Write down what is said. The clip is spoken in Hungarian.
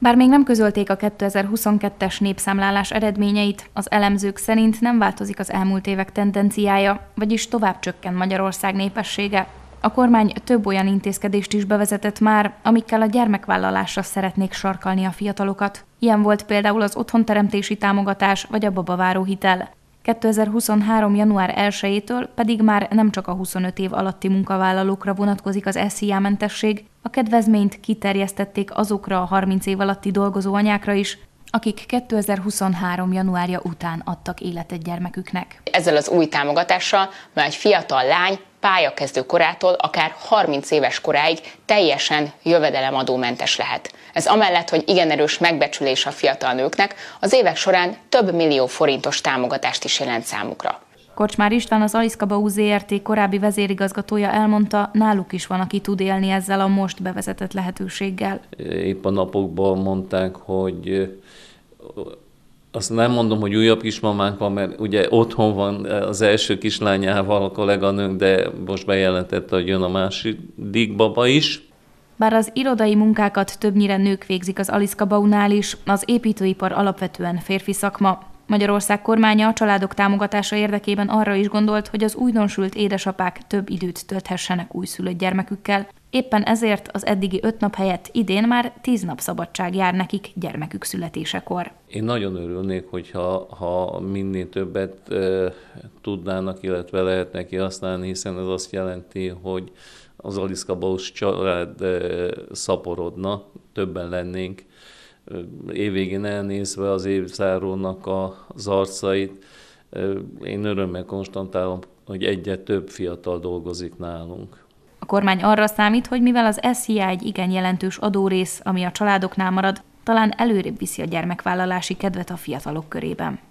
Bár még nem közölték a 2022-es népszámlálás eredményeit, az elemzők szerint nem változik az elmúlt évek tendenciája, vagyis tovább csökken Magyarország népessége. A kormány több olyan intézkedést is bevezetett már, amikkel a gyermekvállalásra szeretnék sarkalni a fiatalokat. Ilyen volt például az otthonteremtési támogatás vagy a babaváró hitel. 2023. január 1-től pedig már nem csak a 25 év alatti munkavállalókra vonatkozik az SZIA mentesség, a kedvezményt kiterjesztették azokra a 30 év alatti dolgozó anyákra is, akik 2023. januárja után adtak életet gyermeküknek. Ezzel az új támogatással már egy fiatal lány pályakezdő korától akár 30 éves koráig teljesen jövedelemadómentes lehet. Ez amellett, hogy igen erős megbecsülés a fiatal nőknek, az évek során több millió forintos támogatást is jelent számukra. Kocsmár István, az Aliszkabau ZRT korábbi vezérigazgatója elmondta, náluk is van, aki tud élni ezzel a most bevezetett lehetőséggel. Épp a napokban mondták, hogy azt nem mondom, hogy újabb kismamánk van, mert ugye otthon van eh, az első kislányával a kolléganőnk, de most bejelentette, hogy jön a második baba is. Bár az irodai munkákat többnyire nők végzik az Aliszka Baunál is, az építőipar alapvetően férfi szakma. Magyarország kormánya a családok támogatása érdekében arra is gondolt, hogy az újdonsült édesapák több időt tölthessenek újszülött gyermekükkel, Éppen ezért az eddigi öt nap helyett idén már tíz nap szabadság jár nekik gyermekük születésekor. Én nagyon örülnék, hogyha ha minél többet e, tudnának, illetve lehet neki használni, hiszen ez azt jelenti, hogy az Aliszka Baus család e, szaporodna, többen lennénk, évvégén elnézve az évzárónak az arcait, én örömmel konstantálom, hogy egyre több fiatal dolgozik nálunk. A kormány arra számít, hogy mivel az SZIA egy igen jelentős adórész, ami a családoknál marad, talán előrébb viszi a gyermekvállalási kedvet a fiatalok körében.